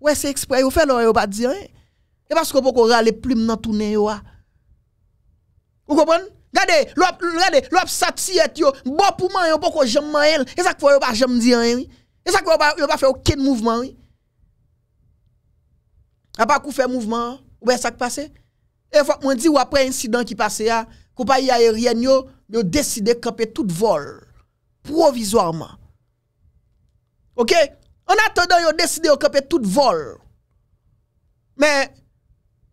Ouais, c'est exprès, vous fait l'oreille yo pas dire rien. Hein. Et parce que beaucoup râler plume dans tourner yo. Vous comprenez Regardez, l'op regardez, l'op satiet yo, bon pour man yo beaucoup jam man Et ça que vous pas jam dire rien. Hein, Et ça que vous pas faire aucun mouvement. A pas qu'on fait mouvement, hein. ouais ça qui passé. Et faut moi dit ou après incident qui passé là, compagnie aérienne yo, yo décidé de camper tout vol provisoirement. OK En attendant, yo décidé de camper tout vol. Mais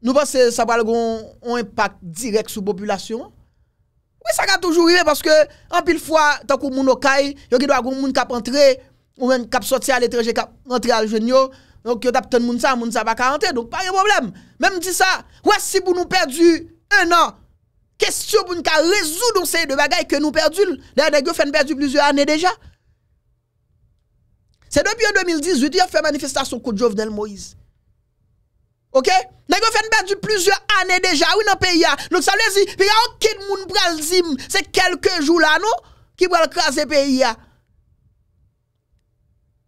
nous pensons que ça va avoir un impact direct sur la population. Oui, ça va toujours arriver parce que, en pile fois, tant que moun okay, yo qui doit gens qui cap entrer, ou même cap sortir à l'étranger, cap entrer à l'Europe, donc yo y a moun ça, moun ça va rentrer, donc pas de problème. Même dit ça, ouais, si vous nous perdu un an, question pour nous résoudre ces de bagailles que nous perdons. D'ailleurs, nous avons perdu plusieurs années déjà. C'est depuis 2010, 2018 qu'ils a fait manifestation contre Jovenel Moïse. OK Nous avons perdu plusieurs années déjà, oui, dans le pays. Donc ça veut dire, il n'y a aucun monde qui c'est quelques jours là, non Qui va craser le pays.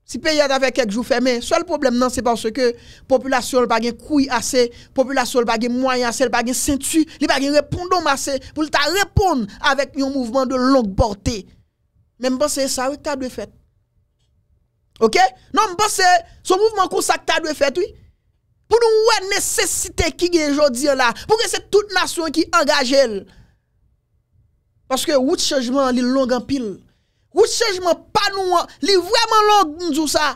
Si pe yade ave kek jou fèmè, swè l problem nan se panse ke populasyon l bagen kouy asè, populasyon l bagen mwayan asè, l bagen sentu, li bagen repondon masè pou l ta repond avèk yon mouvman de long bortè. Mè m'banse, sa wè kta dwe fèt? Ok? Nan m'banse, son mouvman kou sa kta dwe fèt, wè? Pou nou wè nesesite ki gen jodi an la, pou ke se tout nasyon ki angajèl. Paske wout chanjman li long an pil. Ou sejman panouan, li vwèman lòn djousa.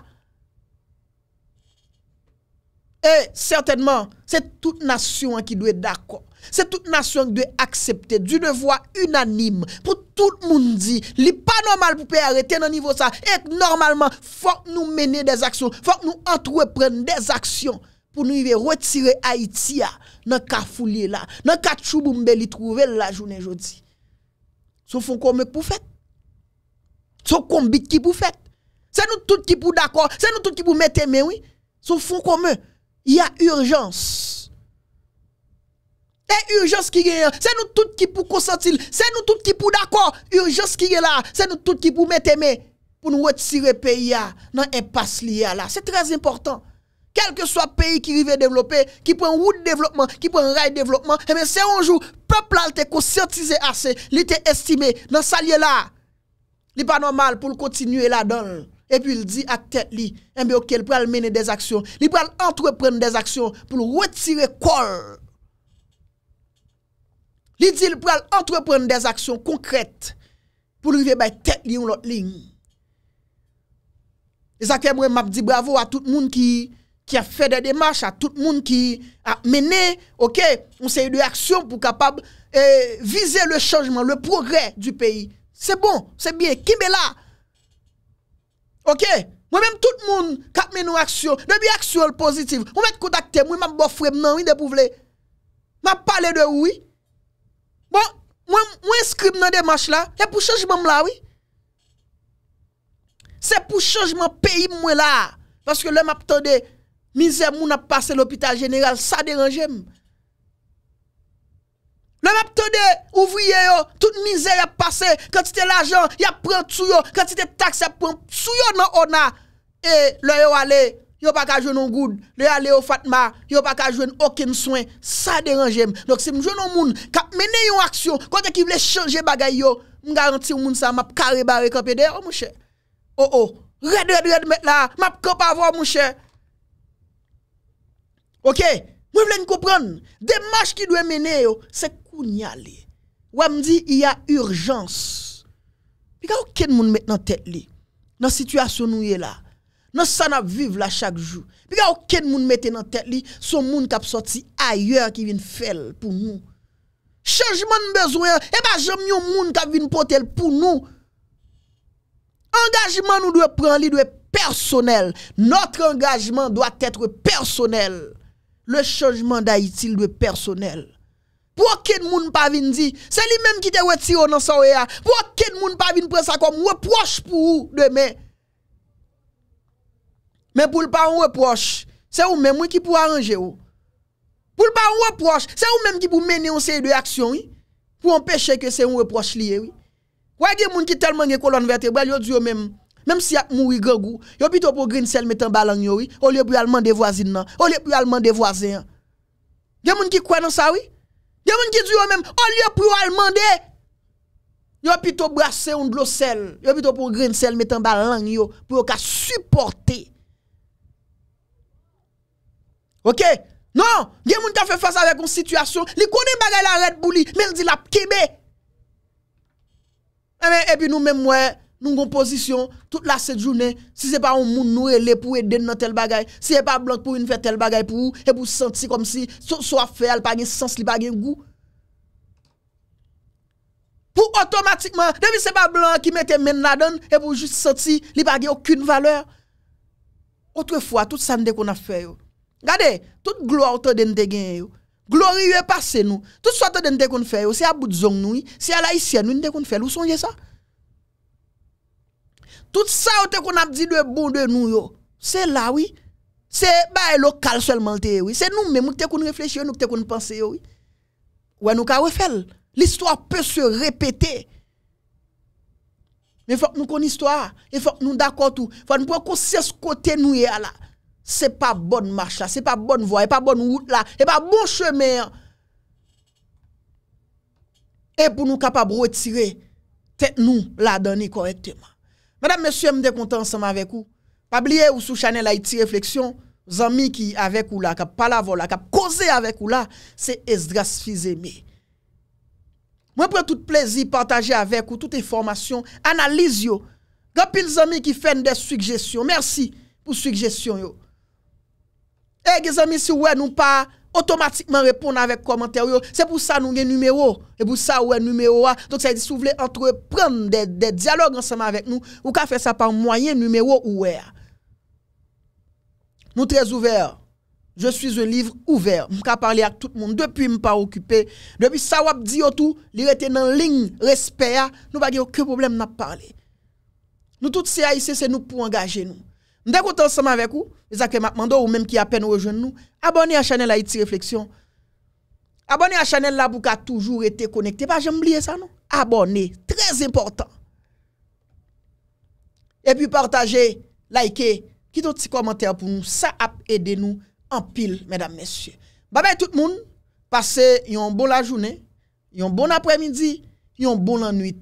E, certainman, se tout nasyon an ki dwe d'akon. Se tout nasyon an ki dwe aksepte, d'une vwa unanime, pou tout moun di, li panormal pou pey arete nan nivou sa. E, normalman, fòk nou mène des aksyon, fòk nou antwè prenne des aksyon, pou nou yve retire Haitia, nan ka foulie la, nan ka tchoubou mbe li trouve la jounen jodi. Sou foun kon mè pou fèt. son combat qui vous fait. C'est nous tous qui pour d'accord, c'est nous tous qui pour mettre mais oui, son fonds commun. Il y a urgence. Et urgence qui est c'est nous tous qui pour consentir, c'est nous tous qui pour d'accord, urgence qui est là, c'est nous tous qui pour mettre mais pour nous retirer pays dans impasse lié là. C'est très important. Quel que soit le pays qui arrive développer, qui prend route développement, qui prend rail développement, eh c'est un jour Le peuple a été conscientisé assez, il était estimé dans ce lieu là n'est pas normal pour continuer là-dedans. Et puis il dit à tête eh il peut mener des actions, il peut entreprendre des actions pour retirer quoi Il dit il peut entreprendre des actions concrètes pour arriver à tête li ou l'autre ligne. Et ça m'a bravo à tout le monde qui qui a fait des démarches, à tout le monde qui a mené, ok, une série de actions pour capable eh, viser le changement, le progrès du pays. Se bon, se bien, kim be la? Ok, mwen mèm tout moun kap mè nou aksyon. Nè bi aksyon pozitif, mwen mèm kontakte, mwen mèm bofwe mè nan, mwen mèm pou vle. Mèm pale de oui. Bon, mwen mwen skrim nan demache la, mwen mèm pou chanjman mè la, oui. Se pou chanjman peyi mwen la. Paske lè mèm ap tonde, mizè moun ap pase l'hôpital jeneral, sa deranje mèm. Nan ap tode, ouvriye yo, tout passé. Quand pase, kantite l'argent, yap pran tout yo, taxe taks a pran tsu yo nan ona. Et le yo ale, yo pa ka non goud, le ale yo fatma, yo pas ka jwen aucun soin, sa dérange Dok Donc si mjwen non moun, kap mene yon quand kote ki vle changer bagay yo, m'garanti au moun sa map kare barre kapede, o oh, mouche. O, oh, oh. red red red met la, map kap avon mouche. Ok, moi vle voulais comprendre demache ki doit mener yo, c'est Ou nya li? Ou amdi, y a urjans. Pi ka ou ken moun met nan tet li? Nan situasyon nou ye la? Nan sanap viv la chak jou? Pi ka ou ken moun met nan tet li? Son moun kap soti ayeur ki vin fel pou nou? Chajman nbezoyan, e ba jom yon moun kap vin potel pou nou? Engajman nou dwe pran li dwe personel. Notre engajman dwe tètre personel. Le chajman da itil dwe personel. Pour aucun monde pas vienne dire c'est lui-même qui te retiré dans vie Pour aucun monde pas vienne prendre ça comme reproche pour demain. Mais pour le pas un reproche, c'est ou même qui pour arranger ou. Pour le pas un reproche, c'est ou même qui pour mener une série de actions pour empêcher que c'est un reproche lié oui. Quoi des monde qui tellement des colonne vertébrale, yo dit même même si y a mouri gangou, yo plutôt pour green cell mettre en au lieu pour allemand des voisins, au lieu pour allemand des voisins. Il y a hein. des gens qui croient dans ça, oui. Gen moun ki di oh, yo mèm, o li yo pou alman de, yo pito brase yon blo sel, yo pito pou grin sel, metan ba lang yo, pou yo ka supporte. Ok? Non, gen moun ka fe fasa avek yon situasyon, li konen bagay la red pou li, men di la kebe. E mi, e bi nou mèm mwen, nous avons position toute la cette journée si n'est pas un monde nous aider pour aider dans tel bagaille, si ce n'est pas blanc pour une faire tel bagaille, pour et pour sentir comme si soit faire pas de sens a pas de goût pour automatiquement depuis n'est pas blanc qui mettait main la donne et pour juste sentir a pas aucune valeur autrefois tout ça qu'on a fait regardez toute gloire autour de gagner glorieux passé nous tout ça que nous fait c'est à bout de zone nous c'est à haïtienne, nous avons fait sont songez ça tout ça qu'on a dit de bon de nous, c'est là, oui. C'est bah, local seulement, oui. C'est nous-mêmes qui nous réfléchissons, nous qui pensons, oui. Ouais, nous avons fait. L'histoire peut se répéter. Mais il faut que nous connaissions l'histoire. Il faut que nous d'accord tout. Il faut que nous prendre ce côté nous là. C'est pas bonne marche là. C'est pas bonne voie. C'est pas bonne route là. C'est pas bon chemin. Et pour nous capables de retirer tête nous la donner correctement. Madame, monsye mde kontan seman vek ou, pa bliye ou sou chanel ha iti refleksyon, zami ki avek ou la, ka palavou la, ka koze avek ou la, se es dras fizemi. Mwen pre tout plezi, pataje avek ou, tout informasyon, analiz yo, gapil zami ki fen de sujesyon, mersi pou sujesyon yo. E eh, gè zami si wè nou pa, automatiquement répondre avec commentaire. C'est pour ça nous avons un numéro. Et pour ça, un numéro Donc, ça si vous voulez entreprendre des, dialogues ensemble avec nous, ou pouvez faire ça par moyen numéro ou ouais. Nous très ouverts. Je suis un livre ouvert. Je peux parler à tout le monde. Depuis, je ne pas occupé. Depuis, ça, je dit tout. Il était dans ligne respect. Nous pas aucun problème à parler. Nous, tous ces c'est nous pour engager nous. Nous ensemble avec vous. Et ou même qui à peine rejoindre nous, abonnez à la chaîne Haïti Réflexion. Abonnez à la chaîne là pour toujours été connecté. Pas jamais oublier ça non. Abonnez, très important. Et puis partagez, likez, quittez un petit commentaire pour nous, ça a aidé nous en pile mesdames messieurs. Bye tout le monde. Passez une bonne journée, une bonne après-midi, une bonne nuit.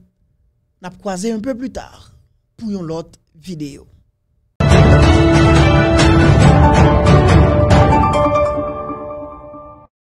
N'a croisé un peu plus tard pour une autre vidéo.